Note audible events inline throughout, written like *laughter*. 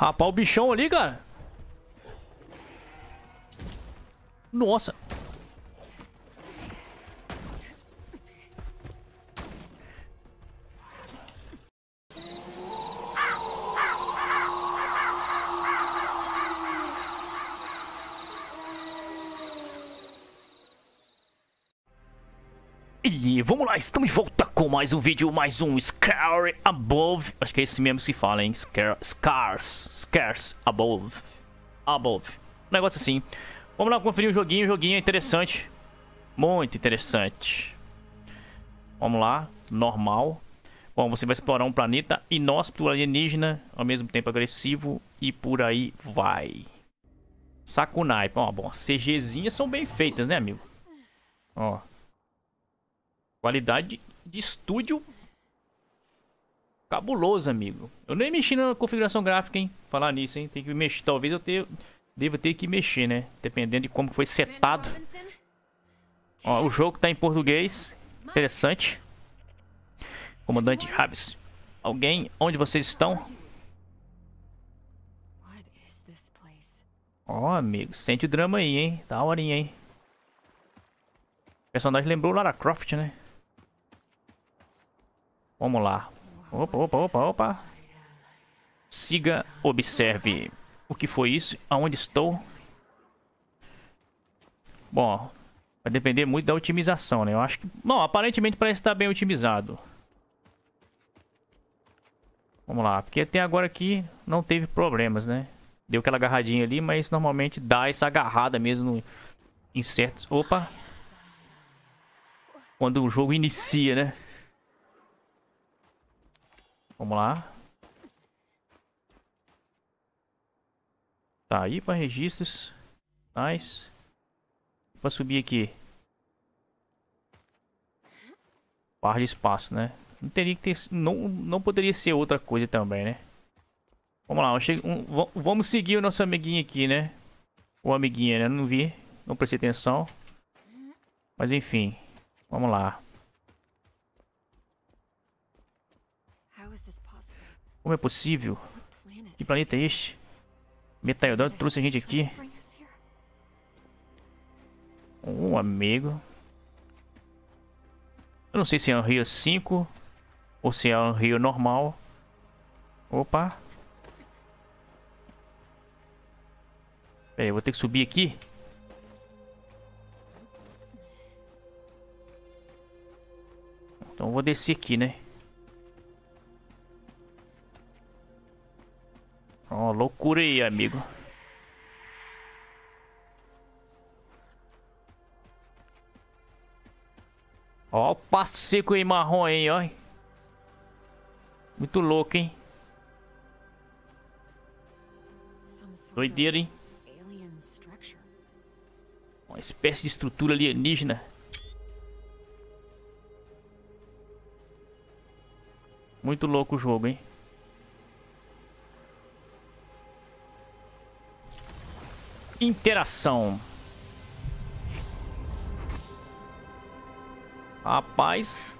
Rapaz, o bichão ali, cara. Nossa. E vamos lá, estamos de volta com mais um vídeo, mais um Scary Above. Acho que é esse mesmo que fala, hein? scars, Scars Above. Above. Um negócio assim. Vamos lá conferir o joguinho. O joguinho é interessante. Muito interessante. Vamos lá. Normal. Bom, você vai explorar um planeta inóspito, alienígena, ao mesmo tempo agressivo e por aí vai. Sakunai. Ó, bom, CGzinhas são bem feitas, né, amigo? Ó. Qualidade de estúdio cabuloso, amigo. Eu nem mexi na configuração gráfica, hein? Falar nisso, hein? Tem que mexer. Talvez eu tenha... Deva ter que mexer, né? Dependendo de como foi setado. Ó, o jogo tá em português. Interessante. Comandante Rabs. Alguém? Onde vocês estão? Ó, oh, amigo. Sente o drama aí, hein? Da horinha, hein? O personagem lembrou Lara Croft, né? Vamos lá. Opa, opa, opa, opa. Siga, observe. O que foi isso? Aonde estou? Bom, vai depender muito da otimização, né? Eu acho que... Não, aparentemente parece estar bem otimizado. Vamos lá, porque até agora aqui não teve problemas, né? Deu aquela agarradinha ali, mas normalmente dá essa agarrada mesmo no... em certos... Opa! Quando o jogo inicia, né? Vamos lá. Tá, aí para registros. Nice. Para subir aqui. Barra de espaço, né? Não teria que ter... Não, não poderia ser outra coisa também, né? Vamos lá, chego, um, vamos seguir o nosso amiguinho aqui, né? O amiguinha, né? Não vi, não prestei atenção. Mas enfim, vamos lá. Como é possível? Que planeta é este? Metaiodon trouxe a gente aqui. Um amigo. Eu não sei se é um Rio 5 ou se é um Rio normal. Opa. Pera aí, vou ter que subir aqui. Então eu vou descer aqui, né? Ó, oh, loucura aí, amigo. Ó, o pasto seco aí, marrom aí, ó. Muito louco, hein? Doideira, hein? Uma espécie de estrutura alienígena. Muito louco o jogo, hein? Interação. Rapaz.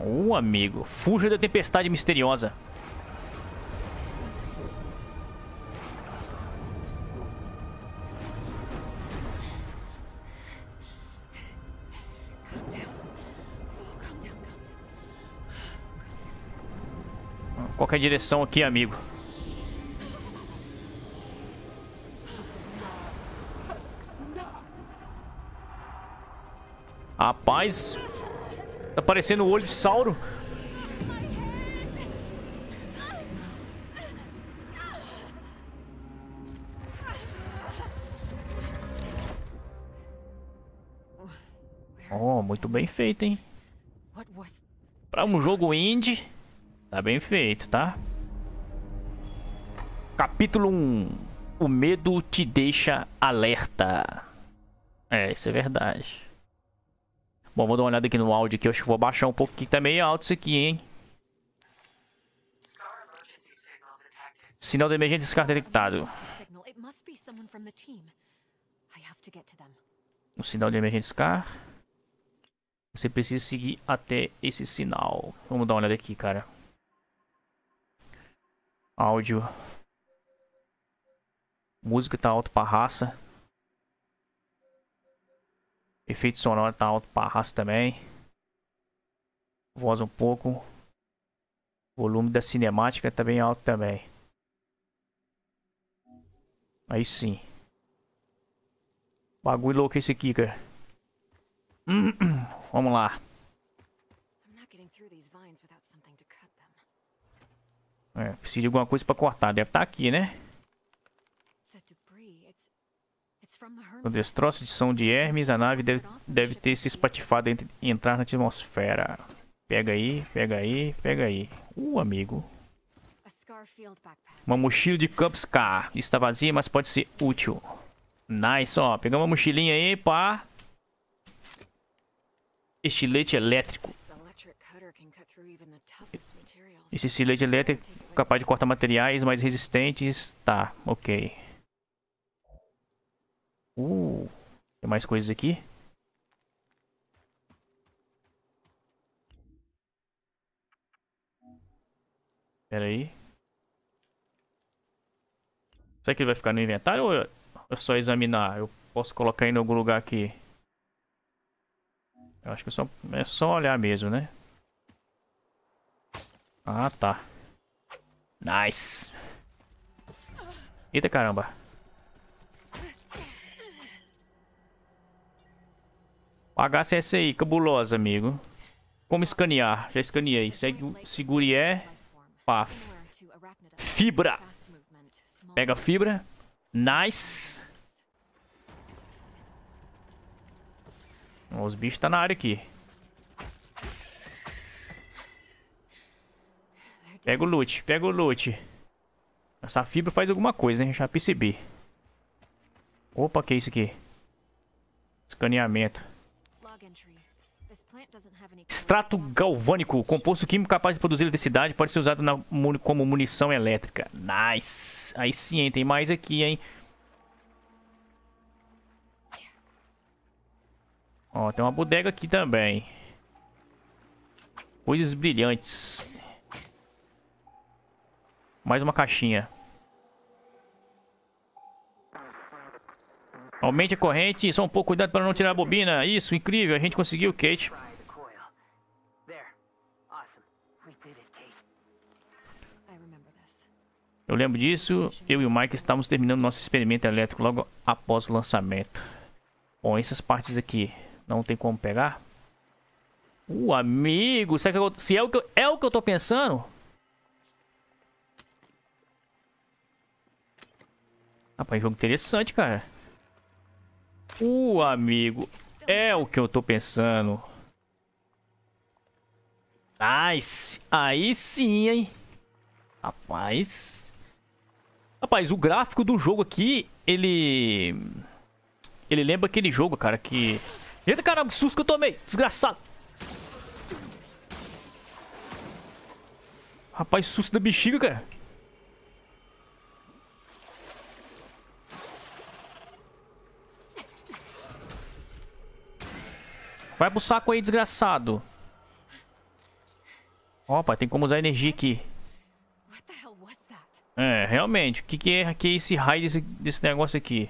Um uh, amigo, fuja da tempestade misteriosa. Qual é a direção aqui, amigo? Rapaz, tá parecendo o olho de Sauro. Oh, muito bem feito, hein? Para um jogo indie... Tá bem feito, tá? Capítulo 1. O medo te deixa alerta. É, isso é verdade. Bom, vou dar uma olhada aqui no áudio aqui. Eu acho que vou baixar um pouco, que tá meio alto isso aqui, hein? Sinal de emergência descarta detectado. O sinal de emergência SCAR. Você precisa seguir até esse sinal. Vamos dar uma olhada aqui, cara áudio. Música tá alto pra raça. Efeito sonoro tá alto pra raça também. Voz um pouco. Volume da cinemática tá bem alto também. Aí sim. Bagulho louco esse aqui, cara. *clears throat* Vamos lá. É, preciso de alguma coisa pra cortar. Deve estar tá aqui, né? destroço de som de Hermes. A nave deve, deve ter se espatifado entre, e entrar na atmosfera. Pega aí, pega aí, pega aí. Uh, amigo. Uma mochila de Cups Car. Está vazia, mas pode ser útil. Nice, ó. Pegamos uma mochilinha aí, pá. Estilete elétrico. Esse silete elétrico é capaz de cortar materiais mais resistentes. Tá, ok. Uh, tem mais coisas aqui. Pera aí. Será que ele vai ficar no inventário ou é só examinar? Eu posso colocar em algum lugar aqui. Eu acho que é só, é só olhar mesmo, né? Ah, tá. Nice. Eita caramba. Pagasse essa aí, cabulosa, amigo. Como escanear? Já escaneei. Segue, segure E. Pá. Fibra. Pega a fibra. Nice. Os bichos tá na área aqui. Pega o loot, pega o loot. Essa fibra faz alguma coisa, hein? Já percebi. Opa, que é isso aqui? Escaneamento. Extrato galvânico, composto químico capaz de produzir eletricidade, pode ser usado na, como munição elétrica. Nice! Aí sim, hein? Tem mais aqui, hein? Ó, tem uma bodega aqui também. Coisas brilhantes. Mais uma caixinha. Aumente a corrente. Só um pouco cuidado para não tirar a bobina. Isso, incrível. A gente conseguiu, Kate. Eu lembro disso. Eu e o Mike estávamos terminando nosso experimento elétrico logo após o lançamento. Bom, essas partes aqui não tem como pegar. Uh, amigo, será que eu, se é o que eu, é o que eu tô pensando? Rapaz, jogo interessante, cara. O amigo é o que eu tô pensando. Nice. Aí sim, hein. Rapaz. Rapaz, o gráfico do jogo aqui, ele... Ele lembra aquele jogo, cara, que... Eita, caramba, que susto que eu tomei. Desgraçado. Rapaz, susto da bexiga, cara. Vai pro saco aí, desgraçado. Opa, tem como usar energia aqui. É, realmente. O que, que, é, que é esse raio desse, desse negócio aqui?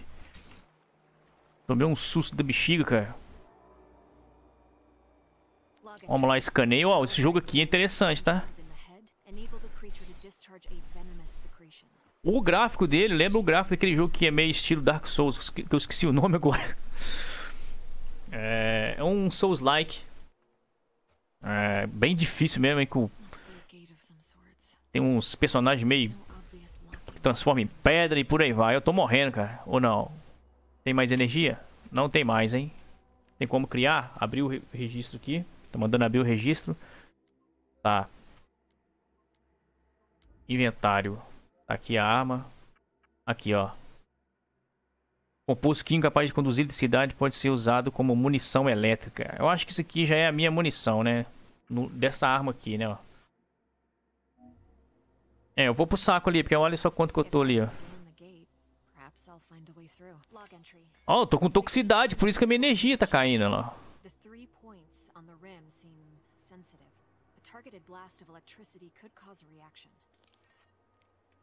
Tomei um susto da bexiga, cara. Vamos lá, escaneio. Ó, esse jogo aqui é interessante, tá? O gráfico dele, lembra o gráfico daquele jogo que é meio estilo Dark Souls, que eu esqueci o nome agora. *laughs* É é um Souls-like. É bem difícil mesmo, hein, com... Tem uns personagens meio... Que transforma em pedra e por aí vai. Eu tô morrendo, cara. Ou não? Tem mais energia? Não tem mais, hein? Tem como criar? Abrir o re registro aqui. Tô mandando abrir o registro. Tá. Inventário. Tá aqui a arma. Aqui, ó. Composto químico capaz de conduzir eletricidade pode ser usado como munição elétrica. Eu acho que isso aqui já é a minha munição, né? No, dessa arma aqui, né? Ó. É, eu vou pro saco ali, porque olha só quanto que eu tô ali, ó. Ó, oh, tô com toxicidade, por isso que a minha energia tá caindo, ó.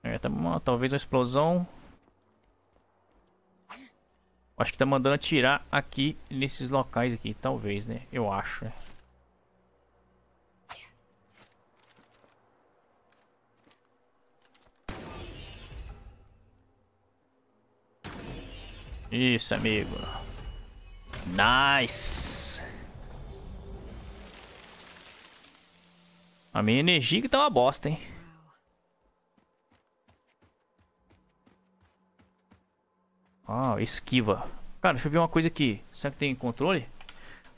É, tá bom, talvez uma explosão. Acho que tá mandando atirar aqui nesses locais aqui, talvez, né? Eu acho, né? Isso, amigo. Nice! A minha energia que tá uma bosta, hein? Ah, esquiva. Cara, deixa eu ver uma coisa aqui. Será que tem controle?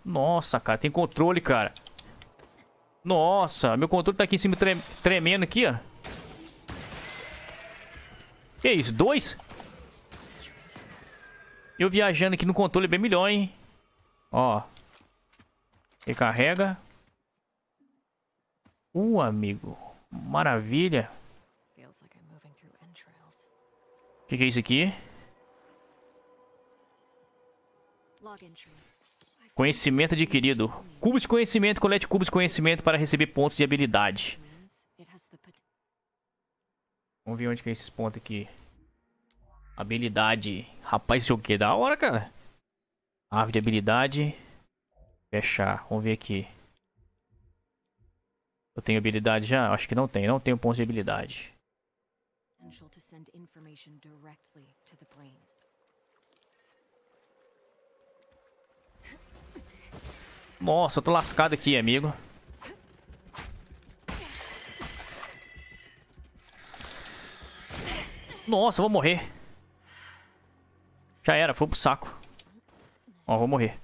Nossa, cara, tem controle, cara. Nossa, meu controle tá aqui em cima tremendo aqui, ó. Que isso, dois? Eu viajando aqui no controle é bem melhor, hein? Ó. Recarrega. Uh, amigo. Maravilha. O que, que é isso aqui? Conhecimento adquirido. Cubos de conhecimento. Colete cubos de conhecimento para receber pontos de habilidade. Vamos ver onde que é esses pontos aqui. Habilidade. Rapaz, isso aqui é da hora, cara. Árvore de habilidade. Fechar. Vamos ver aqui. Eu tenho habilidade já? Acho que não tenho. Não tenho pontos de habilidade. Potential Nossa, eu tô lascado aqui, amigo. Nossa, eu vou morrer. Já era, foi pro saco. Ó, vou morrer.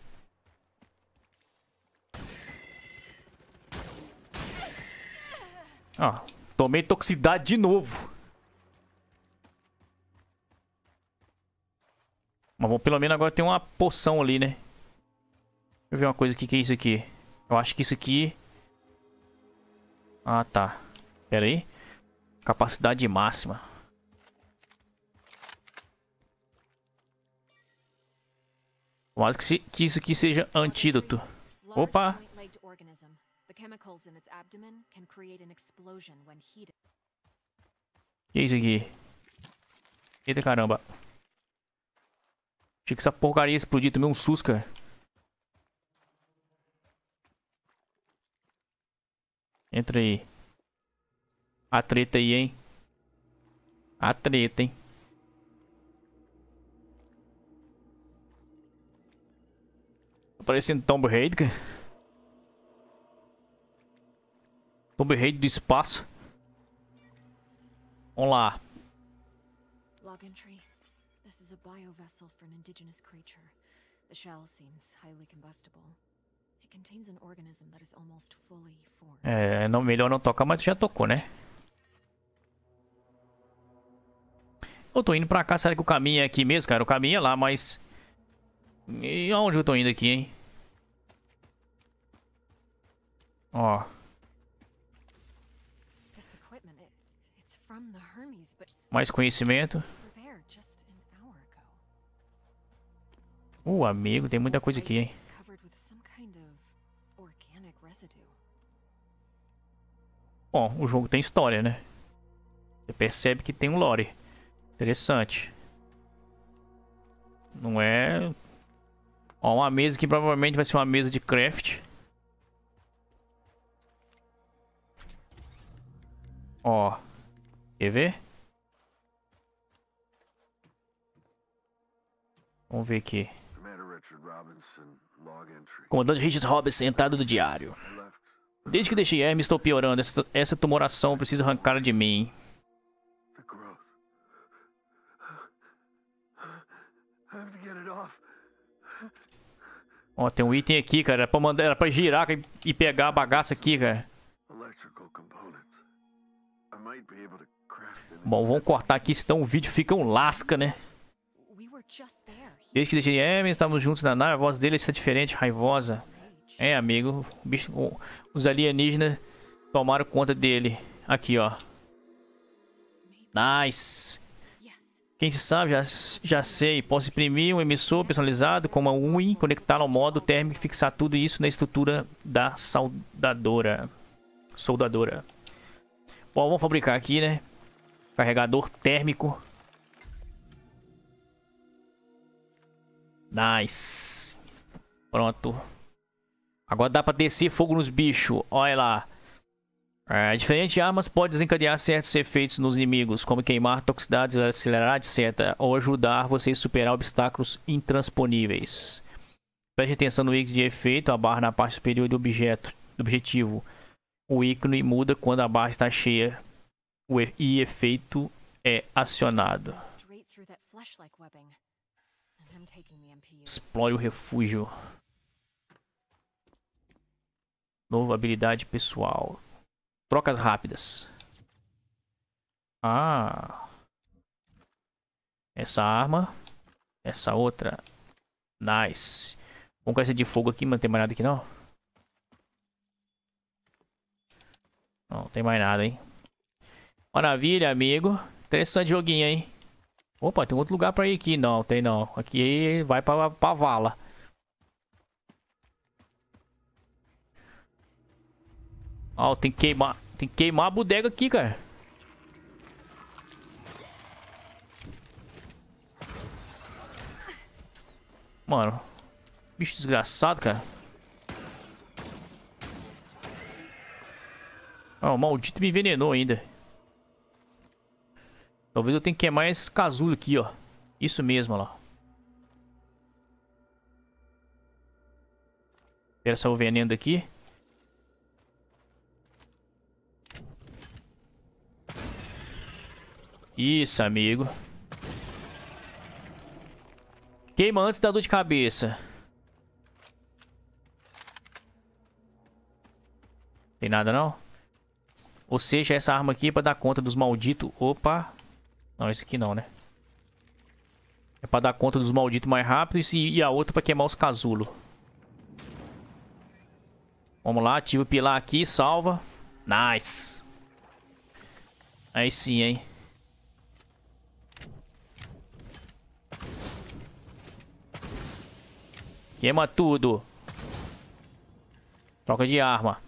Ó, tomei toxicidade de novo. Mas bom, pelo menos agora tem uma poção ali, né? eu ver uma coisa aqui, que é isso aqui? Eu acho que isso aqui... Ah, tá. Pera aí. Capacidade máxima. acho que, se, que isso aqui seja antídoto. Opa! Que é isso aqui? Eita caramba. Achei que essa porcaria explodiu, tomei um susto, cara. Entra aí. A treta aí, hein? A treta, hein? Tá parecendo Tomb Raider, Tomb Raider do espaço. Vamos lá. Log entry. This is a bio vessel for an indigenous creature. The shell seems highly combustible. É, é, não, melhor não tocar, mas tu já tocou, né? Eu tô indo pra cá, será que o caminho é aqui mesmo, cara? O caminho é lá, mas... E aonde eu tô indo aqui, hein? Ó. Mais conhecimento. O uh, amigo, tem muita coisa aqui, hein? Bom, o jogo tem história, né? Você percebe que tem um lore. Interessante. Não é. Ó, uma mesa que provavelmente vai ser uma mesa de craft. Ó. Quer ver? Vamos ver aqui. Comandante Richard Robinson, entrada do diário. Desde que deixei Hermes, estou piorando. Essa, essa tumoração preciso arrancar de mim. Ó, tem um item aqui, cara. Era pra, mandar, era pra girar e pegar a bagaça aqui, cara. Bom, vamos cortar aqui, senão o vídeo fica um lasca, né? Desde que deixei Hermes, estamos juntos na nave. A voz dele está é diferente, raivosa. É, amigo. Bicho, os alienígenas tomaram conta dele. Aqui, ó. Nice. Quem se sabe, já, já sei. Posso imprimir um emissor personalizado como uma UI, conectá-lo ao modo térmico e fixar tudo isso na estrutura da soldadora. Soldadora. Bom, vamos fabricar aqui, né? Carregador térmico. Nice. Pronto. Agora dá pra descer fogo nos bichos. Olha lá. É, diferentes armas podem desencadear certos efeitos nos inimigos, como queimar toxicidades, acelerar, etc. Ou ajudar vocês a superar obstáculos intransponíveis. Preste atenção no ícone de efeito, a barra na parte superior do objeto, do objetivo. O ícone muda quando a barra está cheia o e, o efeito é acionado. Explore o refúgio. Novo habilidade pessoal. Trocas rápidas. Ah. Essa arma. Essa outra. Nice. Vamos com essa de fogo aqui, mas não tem mais nada aqui não. Não, não tem mais nada, hein. Maravilha, amigo. Interessante joguinho, hein. Opa, tem outro lugar pra ir aqui. Não, tem não. Aqui vai pra, pra vala. Ó, oh, tem que queimar. Tem que queimar a bodega aqui, cara. Mano. Bicho desgraçado, cara. Ó, oh, o maldito me envenenou ainda. Talvez eu tenha que queimar esse casulo aqui, ó. Isso mesmo, ó lá. Espera só o veneno daqui. Isso, amigo. Queima antes da dor de cabeça. Tem nada não? Ou seja, essa arma aqui é pra dar conta dos malditos. Opa. Não, isso aqui não, né? É pra dar conta dos malditos mais rápido e, e a outra pra queimar os casulos. Vamos lá, ativa o pilar aqui, salva. Nice. Aí sim, hein. Queima tudo. Troca de arma.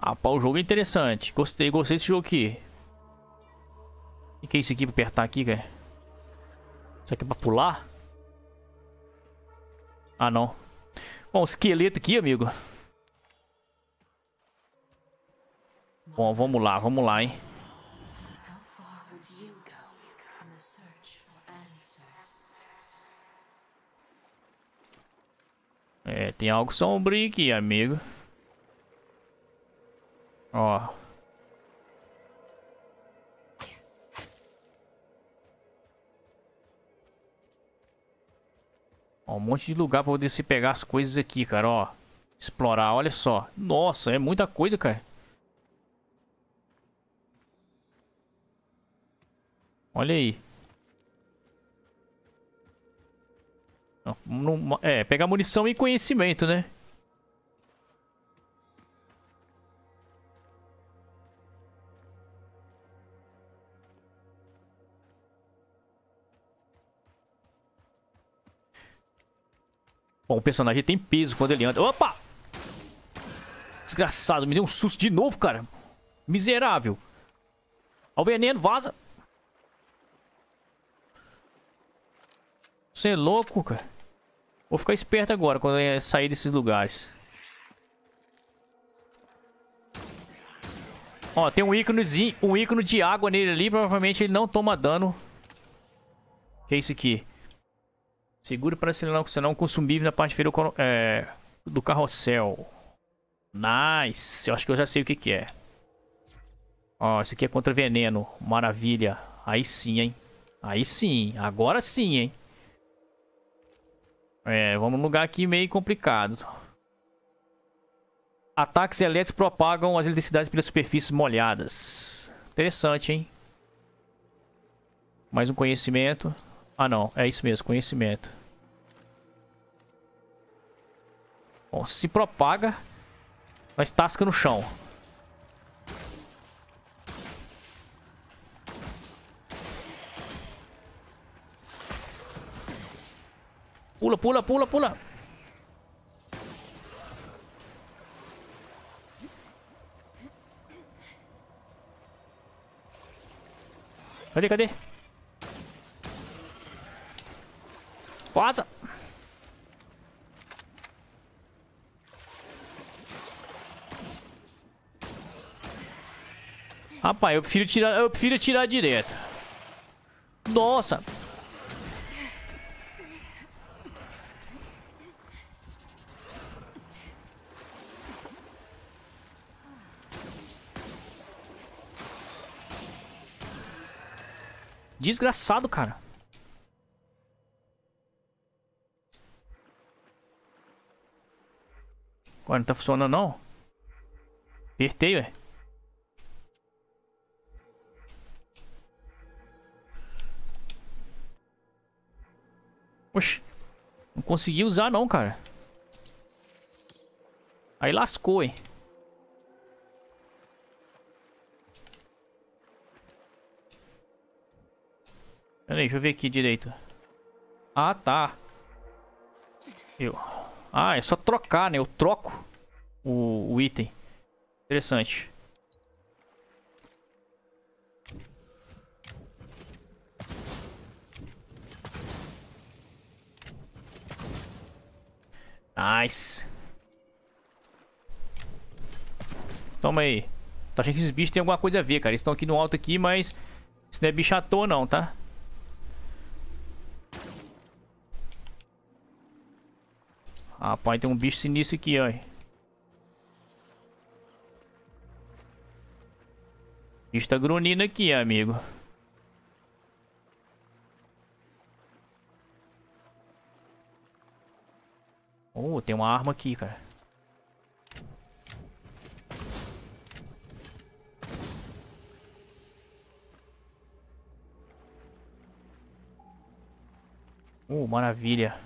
Rapaz, ah, o jogo é interessante. Gostei, gostei desse jogo aqui. O que, é isso aqui pra apertar aqui, cara? Isso aqui é pra pular? Ah, não. Bom, esqueleto aqui, amigo. Bom, vamos lá, vamos lá, hein. É, tem algo sombrio aqui, amigo. Ó. Ó, um monte de lugar pra poder se pegar as coisas aqui, cara, ó. Explorar, olha só. Nossa, é muita coisa, cara. Olha aí. é, pegar munição e conhecimento, né? Bom, o personagem tem peso quando ele anda. Opa! Desgraçado, me deu um susto de novo, cara. Miserável. o veneno, vaza. Você é louco, cara. Vou ficar esperto agora quando eu sair desses lugares. Ó, tem um íconezinho, um ícone de água nele ali. Provavelmente ele não toma dano. O que é isso aqui? Seguro para senão consumível na parte feira é, do carrossel. Nice. Eu acho que eu já sei o que, que é. Ó, esse aqui é contra veneno. Maravilha. Aí sim, hein? Aí sim. Agora sim, hein? É, vamos num lugar aqui meio complicado. Ataques elétricos propagam as eletricidades pelas superfícies molhadas. Interessante, hein? Mais um conhecimento. Ah, não. É isso mesmo, conhecimento. Bom, se propaga, nós tasca no chão. Pula, pula, pula, pula. Cadê, cadê? Vaza! Rapaz, eu prefiro tirar, eu prefiro tirar direto. Nossa, Desgraçado, cara. Agora não tá funcionando não? Apertei, ué. Oxi. Não consegui usar não, cara. Aí lascou, hein. Pera aí, deixa eu ver aqui direito. Ah, tá. Eu. Ah, é só trocar, né? Eu troco o, o item. Interessante. Nice. Toma aí. Tô achando que esses bichos têm alguma coisa a ver, cara. Eles estão aqui no alto aqui, mas... Isso não é bicho à toa não, tá? Rapaz, tem um bicho sinistro aqui, ó. bicho tá grunhindo aqui, amigo. Oh, tem uma arma aqui, cara. Oh, maravilha.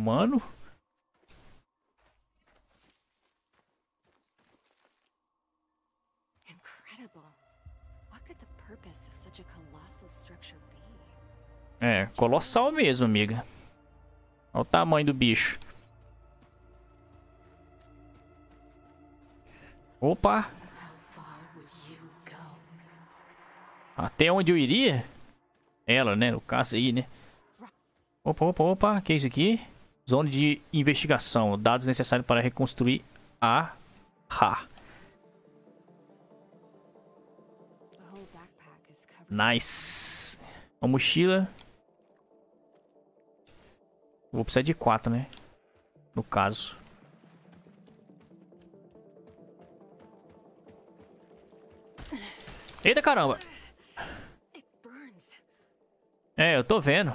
Mano. É, colossal mesmo, amiga. Olha o tamanho do bicho. Opa! Até onde eu iria? Ela, né? No caso aí, né? Opa, opa, opa. Que é isso aqui? Zona de investigação. Dados necessários para reconstruir a Ha. Nice. Uma mochila. Vou precisar de quatro, né? No caso. Eita caramba. É, eu tô vendo.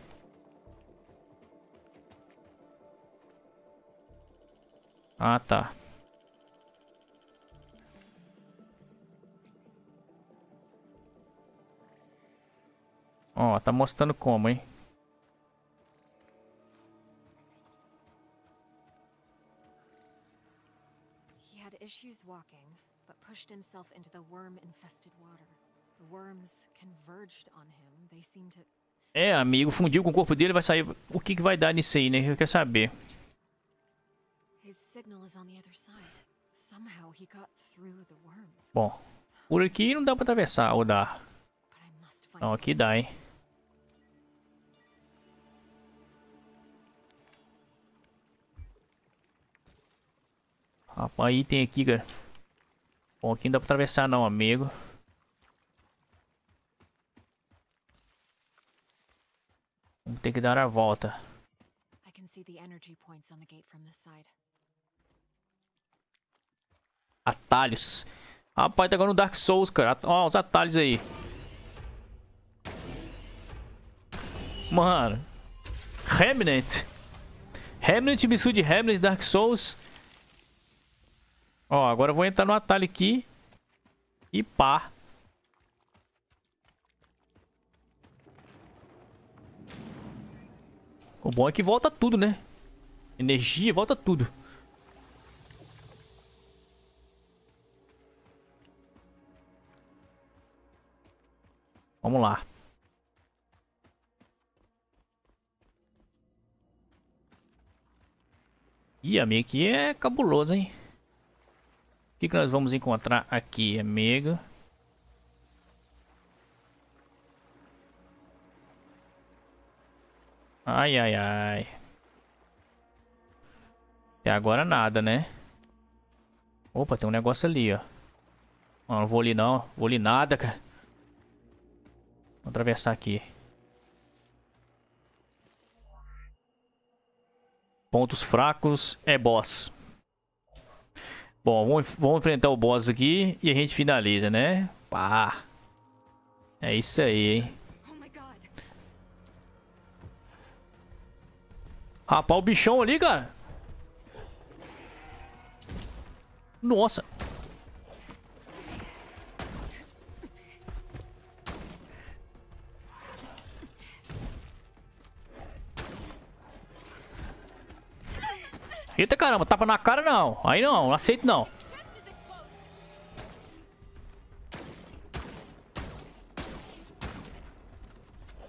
Ah, tá. Ó, tá mostrando como, hein? had issues walking, but pushed himself into the worm-infested water. The worms converged on him. They seemed to... É, amigo, fundiu com o corpo dele, vai sair... O que, que vai dar nisso aí, né? Eu quero saber. Bom, por aqui não dá para atravessar, ou dá? Não, aqui dá, hein? Rapaz, aí tem aqui, cara. Bom, aqui não dá pra atravessar não, amigo. Vamos ter que dar a volta. Eu posso ver the energy de energia the gate from outro lado. Atalhos. Rapaz, tá agora no Dark Souls, cara. Ó, os atalhos aí. Mano. Remnant. Remnant, Biscuit Remnant, Dark Souls. Ó, agora eu vou entrar no atalho aqui. E pá. O bom é que volta tudo, né? Energia, volta tudo. Vamos lá. E amigo, aqui é cabuloso, hein? O que, que nós vamos encontrar aqui, amigo? Ai, ai, ai. Até agora nada, né? Opa, tem um negócio ali, ó. Não, não vou ali não. Vou ali nada, cara. Vou atravessar aqui. Pontos fracos é boss. Bom, vamos, vamos, enfrentar o boss aqui e a gente finaliza, né? Pá! É isso aí, hein? Rapaz, o bichão ali, cara! Nossa! Eita caramba, tapa na cara não. Aí não, não aceito não.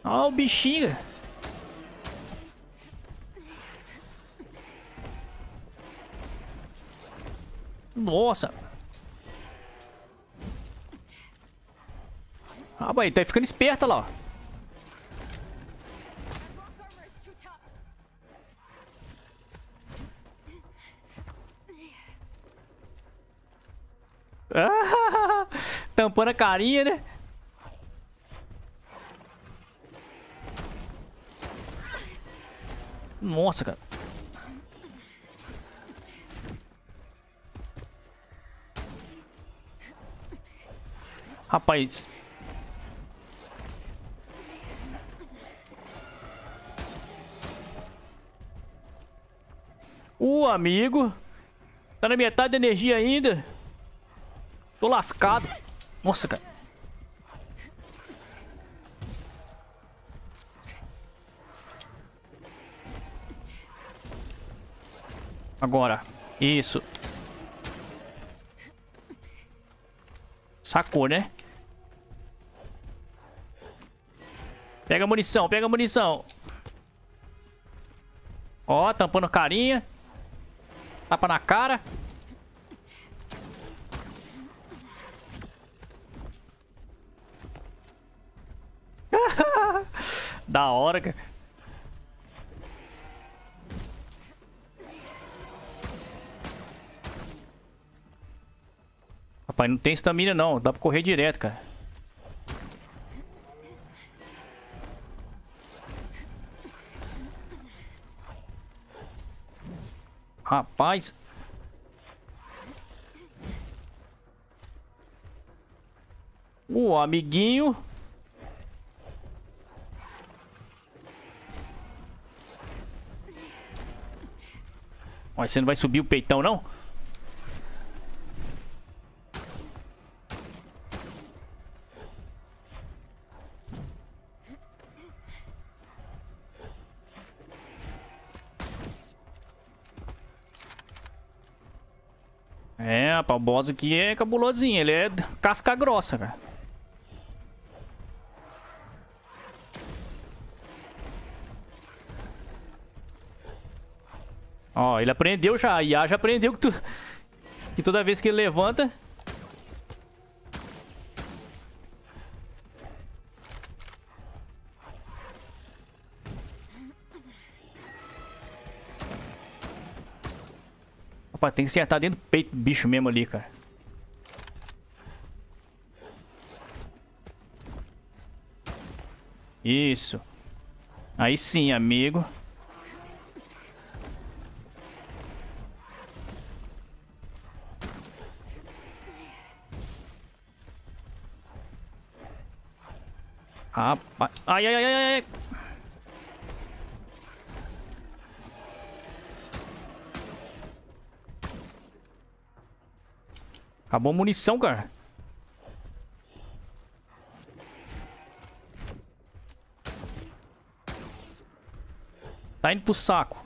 Ó o bichinho. Nossa. Ah, aí tá ficando esperta lá, ó. tampando a carinha, né? Nossa, cara. Rapaz. O amigo. Tá na metade da energia ainda. Tô lascado. Nossa, cara. Agora. Isso. Sacou, né? Pega munição, pega munição. Ó, tampando carinha. Tapa na cara. Da hora, cara. Rapaz, não tem estamina não. Dá pra correr direto, cara. Rapaz. O amiguinho... Mas você não vai subir o peitão, não? É, rapaz, o boss aqui é cabulosinho. Ele é casca grossa, cara. Ele aprendeu já. A IA já aprendeu que tu... Que toda vez que ele levanta... Opa, tem que acertar dentro do peito do bicho mesmo ali, cara. Isso. Aí sim, amigo. Rapaz. Ai, ai, ai, ai, ai. Acabou a munição, cara. Tá indo pro saco.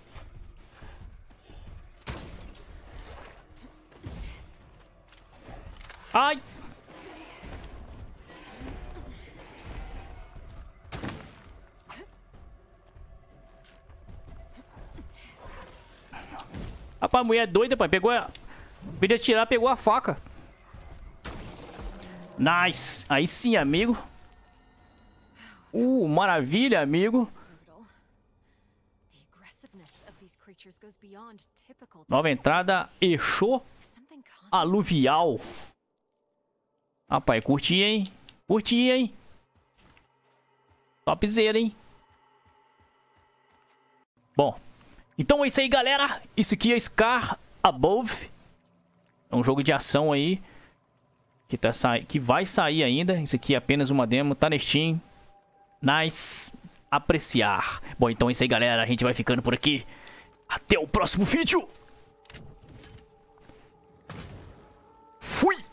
Rapaz, a mulher é doida, pai. Pegou a... Veio atirar, pegou a faca. Nice. Aí sim, amigo. Uh, maravilha, amigo. Nova entrada, Exô Aluvial. Rapaz, curti, hein? Curti, hein? Topzera, hein? Bom, então é isso aí, galera. Isso aqui é Scar Above. É um jogo de ação aí. Que, tá sa... que vai sair ainda. Isso aqui é apenas uma demo. Tá na Steam. Nice. Apreciar. Bom, então é isso aí, galera. A gente vai ficando por aqui. Até o próximo vídeo. Fui.